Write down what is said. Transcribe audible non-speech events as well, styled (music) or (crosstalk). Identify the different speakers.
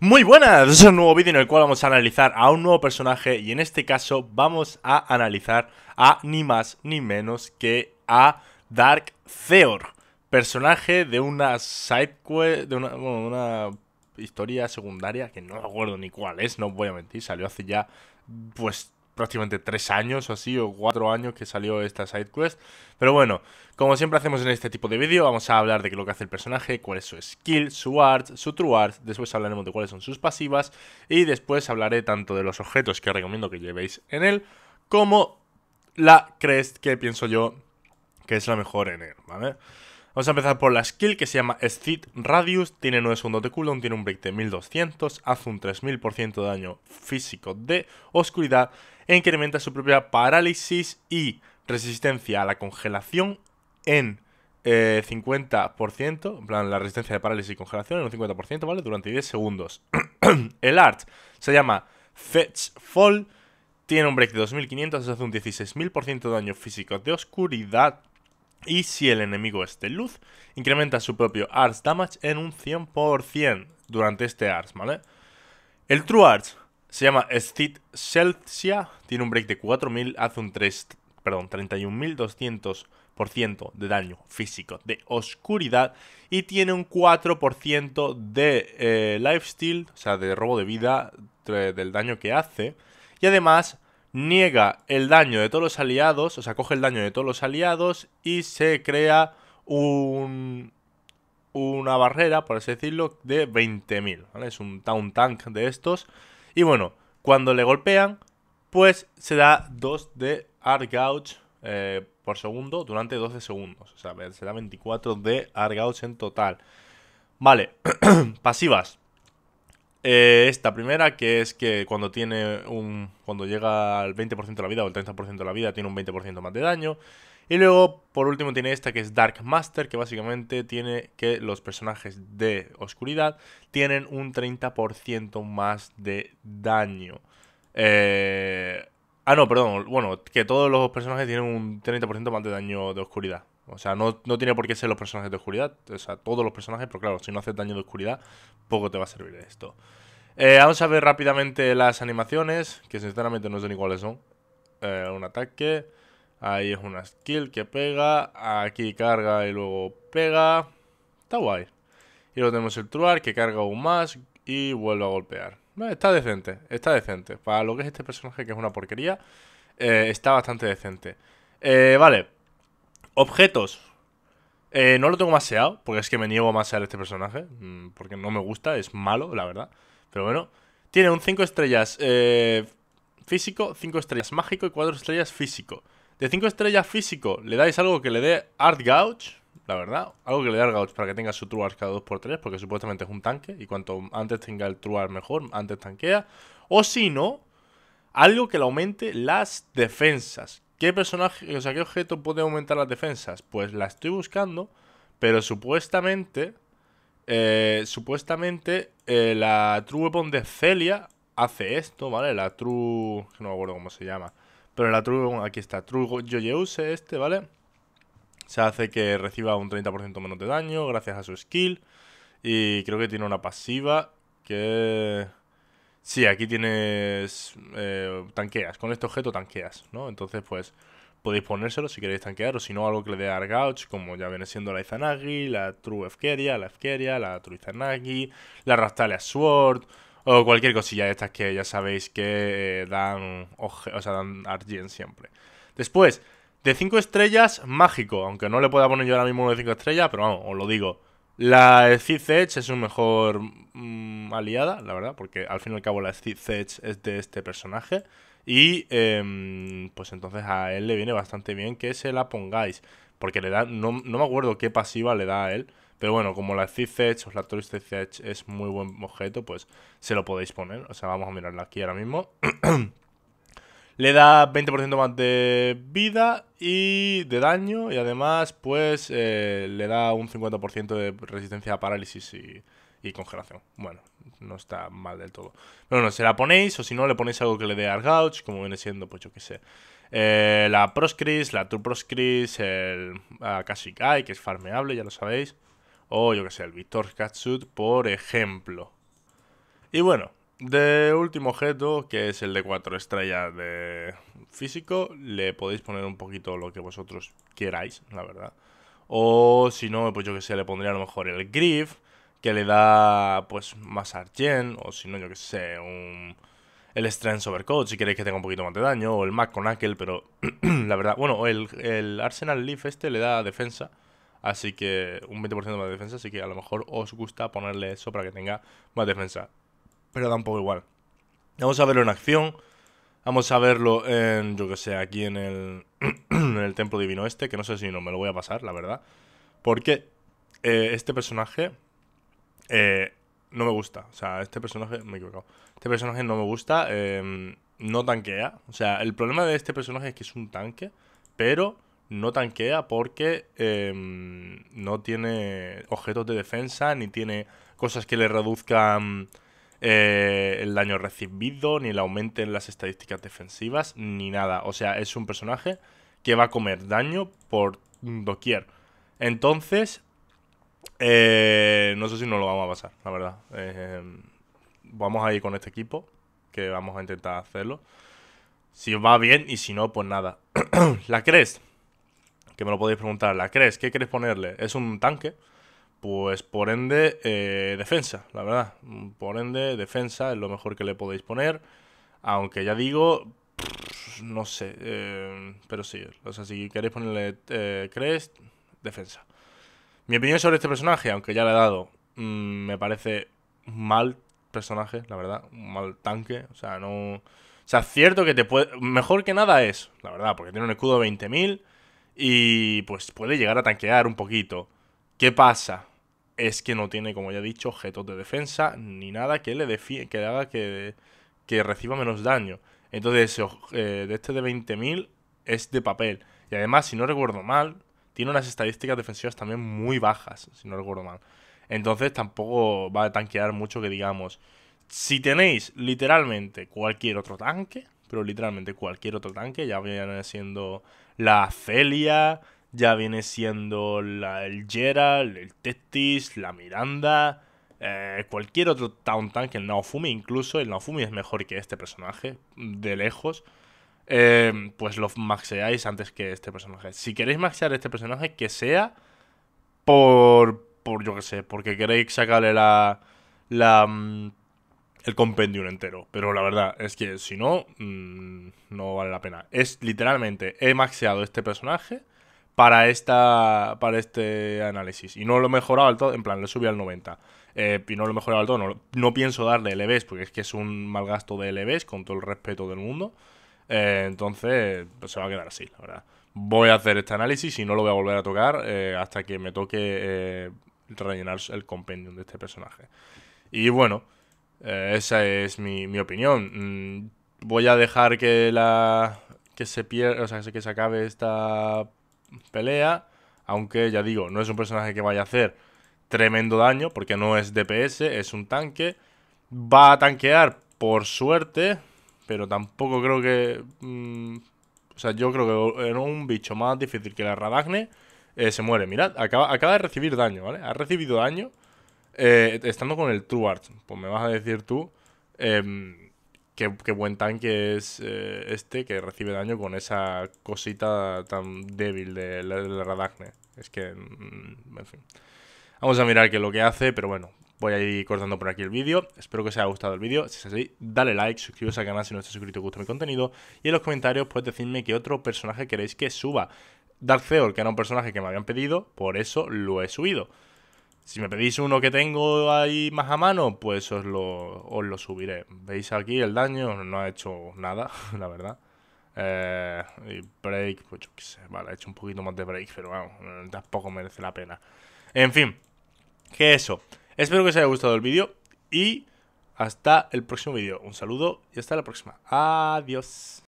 Speaker 1: Muy buenas, es un nuevo vídeo en el cual vamos a analizar a un nuevo personaje y en este caso vamos a analizar a ni más ni menos que a Dark Theor, personaje de una sidequest, de una, bueno, una historia secundaria que no me acuerdo ni cuál es, no voy a mentir, salió hace ya pues prácticamente tres años o así, o cuatro años que salió esta side quest. Pero bueno, como siempre hacemos en este tipo de vídeo, vamos a hablar de lo que hace el personaje, cuál es su skill, su art, su true art, después hablaremos de cuáles son sus pasivas y después hablaré tanto de los objetos que recomiendo que llevéis en él, como la crest que pienso yo que es la mejor en él, ¿vale? Vamos a empezar por la skill que se llama Steed Radius, tiene 9 segundos de cooldown, tiene un break de 1200, hace un 3000% de daño físico de oscuridad e incrementa su propia parálisis y resistencia a la congelación en 50%, eh, en plan la resistencia de parálisis y congelación en un 50%, ¿vale? Durante 10 segundos. (clears throat) el art se llama Fetch Fall, tiene un break de 2500, hace un 16.000% de daño físico de oscuridad y si el enemigo es de luz, incrementa su propio Arts Damage en un 100% durante este Arts, ¿vale? El True Arts se llama Steed Celsia, tiene un break de 4000, hace un 3, perdón, 31.200% de daño físico de oscuridad y tiene un 4% de eh, lifesteal, o sea, de robo de vida del daño que hace. Y además niega el daño de todos los aliados, o sea, coge el daño de todos los aliados y se crea un, una barrera, por así decirlo, de 20.000, ¿vale? Es un town tank de estos. Y bueno, cuando le golpean, pues se da 2 de Argouch eh, por segundo durante 12 segundos. O sea, se da 24 de Argouch en total. Vale, (clears throat) pasivas. Eh, esta primera, que es que cuando tiene un. Cuando llega al 20% de la vida o el 30% de la vida, tiene un 20% más de daño. Y luego, por último, tiene esta que es Dark Master, que básicamente tiene que los personajes de oscuridad tienen un 30% más de daño. Eh, ah, no, perdón. Bueno, que todos los personajes tienen un 30% más de daño de oscuridad. O sea, no, tiene por qué ser los personajes de oscuridad. O sea, todos los personajes, pero claro, si no haces daño de oscuridad, poco te va a servir esto. Eh, vamos a ver rápidamente las animaciones, que sinceramente no sé ni cuáles son. Eh, un ataque. Ahí es una skill que pega. Aquí carga y luego pega. Está guay. Y luego tenemos el truar que carga aún más y vuelve a golpear. Eh, está decente, está decente. Para lo que es este personaje, que es una porquería, está bastante decente. vale. Objetos. Eh, no lo tengo maseado, porque es que me niego a masear este personaje, mm, porque no me gusta, es malo, la verdad. Pero bueno, tiene un 5 estrellas eh, físico, 5 estrellas mágico y 4 estrellas físico. De 5 estrellas físico le dais algo que le dé Art Gouge, la verdad. Algo que le dé Art Gouge para que tenga su True Art cada 2x3, porque supuestamente es un tanque. Y cuanto antes tenga el True Art mejor, antes tanquea. O si no, algo que le aumente las defensas. ¿Qué personaje, o sea, qué objeto puede aumentar las defensas? Pues la estoy buscando, pero supuestamente, eh, supuestamente eh, la True Weapon de Celia hace esto, ¿vale? La True, no me acuerdo cómo se llama, pero la True, aquí está, True Joyeuse este, ¿vale? Se hace que reciba un 30% menos de daño gracias a su skill y creo que tiene una pasiva que... Sí, aquí tienes. Eh, tanqueas. Con este objeto tanqueas, ¿no? Entonces, pues. Podéis ponérselo si queréis tanquear, o si no, algo que le dé a Argouch, como ya viene siendo la Izanagi, la True Efkeria, la Efkeria, la True Izanagi, la Rastalia Sword, o cualquier cosilla de estas que ya sabéis que eh, dan, o sea, dan argen siempre. Después, de 5 estrellas, mágico, aunque no le pueda poner yo ahora mismo uno de 5 estrellas, pero vamos, os lo digo. La Sith Edge es su mejor mm, aliada, la verdad, porque al fin y al cabo la Sith Edge es de este personaje. Y em, pues entonces a él le viene bastante bien que se la pongáis. Porque le da. No, me acuerdo qué pasiva le da a él. Pero bueno, como la Sith Edge o la Torres es muy buen objeto, pues se lo podéis poner. O sea, vamos a mirarla aquí ahora mismo. (clears throat) Le da 20% más de vida y de daño. Y además, pues, eh, le da un 50% de resistencia a parálisis y, congelación. Bueno, no está mal del todo. Pero bueno, se la ponéis, o si no, le ponéis algo que le dé Argouch, como viene siendo, pues yo qué sé. Eh, la Proscris, la True Proscris, el ah, Akashikai, que es farmeable, ya lo sabéis. O yo que sé, el Victor Katsut, por ejemplo. Y bueno, de último objeto, que es el de 4 estrellas de físico, le podéis poner un poquito lo que vosotros queráis, la verdad. O si no, pues yo que sé, le pondría a lo mejor el Griff, que le da pues más Argen, o si no, yo que sé, un... el Strength Overcoat, si queréis que tenga un poquito más de daño, o el Mac con pero (clears throat) la verdad, bueno, el, el Arsenal Leaf este le da defensa. Así que un 20% más de defensa, así que a lo mejor os gusta ponerle eso para que tenga más defensa pero da un poco igual. Vamos a verlo en acción. Vamos a verlo en, yo que sé, aquí en el, (clears throat) en el Templo Divino Este, que no sé si no me lo voy a pasar, la verdad. Porque eh, este personaje eh, no me gusta. O sea, este personaje, me he equivocado. Este personaje no me gusta, em, no tanquea. O sea, el problema de este personaje es que es un tanque, pero no tanquea porque em, no tiene objetos de defensa, ni tiene cosas que le reduzcan eh, el daño recibido, ni el aumento en las estadísticas defensivas, ni nada. O sea, es un personaje que va a comer daño por doquier. Entonces, eh, no sé si no lo vamos a pasar, la verdad. Eh, vamos a ir con este equipo, que vamos a intentar hacerlo. Si va bien y si no, pues nada. (clears throat) la crees que me lo podéis preguntar, la crees ¿qué queréis ponerle? Es un tanque. Pues por ende, eh, defensa, la verdad. Por ende, defensa es lo mejor que le podéis poner. Aunque ya digo, no sé. Eh, pero sí, o sea, si queréis ponerle eh, Crest, defensa. Mi opinión sobre este personaje, aunque ya le he dado, mm, me parece mal personaje, la verdad. Un mal tanque. O sea, no. O sea, cierto que te puede. Mejor que nada es, la verdad, porque tiene un escudo de 20.000 y pues puede llegar a tanquear un poquito. ¿Qué pasa? Es que no tiene, como ya he dicho, objetos de defensa ni nada que le, que le haga que, reciba menos daño. Entonces, eh, de este de 20.000 es de papel. Y además, si no recuerdo mal, tiene unas estadísticas defensivas también muy bajas, si no recuerdo mal. Entonces tampoco va a tanquear mucho que digamos. Si tenéis literalmente cualquier otro tanque, pero literalmente cualquier otro tanque, ya viene siendo la Celia, ya viene siendo el Gerald, el Tetis... la Miranda, eh, cualquier otro Town que el Naofumi, incluso el Naofumi es mejor que este personaje, de lejos. Eh, pues lo maxeáis antes que este personaje. Si queréis maxear este personaje, que sea por, por yo que sé, porque queréis sacarle la, la mm, el compendium entero. Pero la verdad es que si no, mm, no vale la pena. Es literalmente, he maxeado este personaje para, esta, para este análisis. Y no lo he mejorado al todo, en plan, lo subí al 90. Eh, y no lo he mejorado al todo, no, no, pienso darle LBs, e e porque es que es un mal gasto de LBs, e con todo el respeto del mundo. Eh, entonces, pues, se va a quedar así, la verdad. Voy a hacer este análisis y no lo voy a volver a tocar eh, hasta que me toque rellenar el compendium de este personaje. Y bueno, esa es mi, opinión. Mm, voy a dejar que la que se pierda, o sea, que se acabe esta pelea, aunque ya digo, no es un personaje que vaya a hacer tremendo daño, porque no es DPS, es un tanque. Va a tanquear por suerte, pero tampoco creo que... Mm, o sea, yo creo que en un bicho más difícil que la Radagne eh, se muere. Mirad, acaba, de recibir daño, ¿vale? Ha recibido daño eh, estando con el Truart. Pues me vas a decir tú... Em, qué, buen tanque es eh, este que recibe daño con esa cosita tan débil del de, Radagne. Es que, mm, en fin. Vamos a mirar qué es lo que hace, pero bueno, voy a ir cortando por aquí el vídeo. Espero que os haya gustado el vídeo. Si es así, dale like, suscríbete al canal si no estás suscrito y gusta mi contenido. Y en los comentarios, puedes decirme qué otro personaje queréis que suba. Dark que era un personaje que me habían pedido, por eso lo he subido. Si me pedís uno que tengo ahí más a mano, pues os lo, os lo subiré. Veis aquí el daño, no ha hecho nada, (laughs) la verdad. Eh, y break, pues yo qué sé, vale, ha hecho un poquito más de break, pero bueno, tampoco merece la pena. En fin, que eso. Espero que os haya gustado el vídeo y hasta el próximo vídeo. Un saludo y hasta la próxima. Adiós.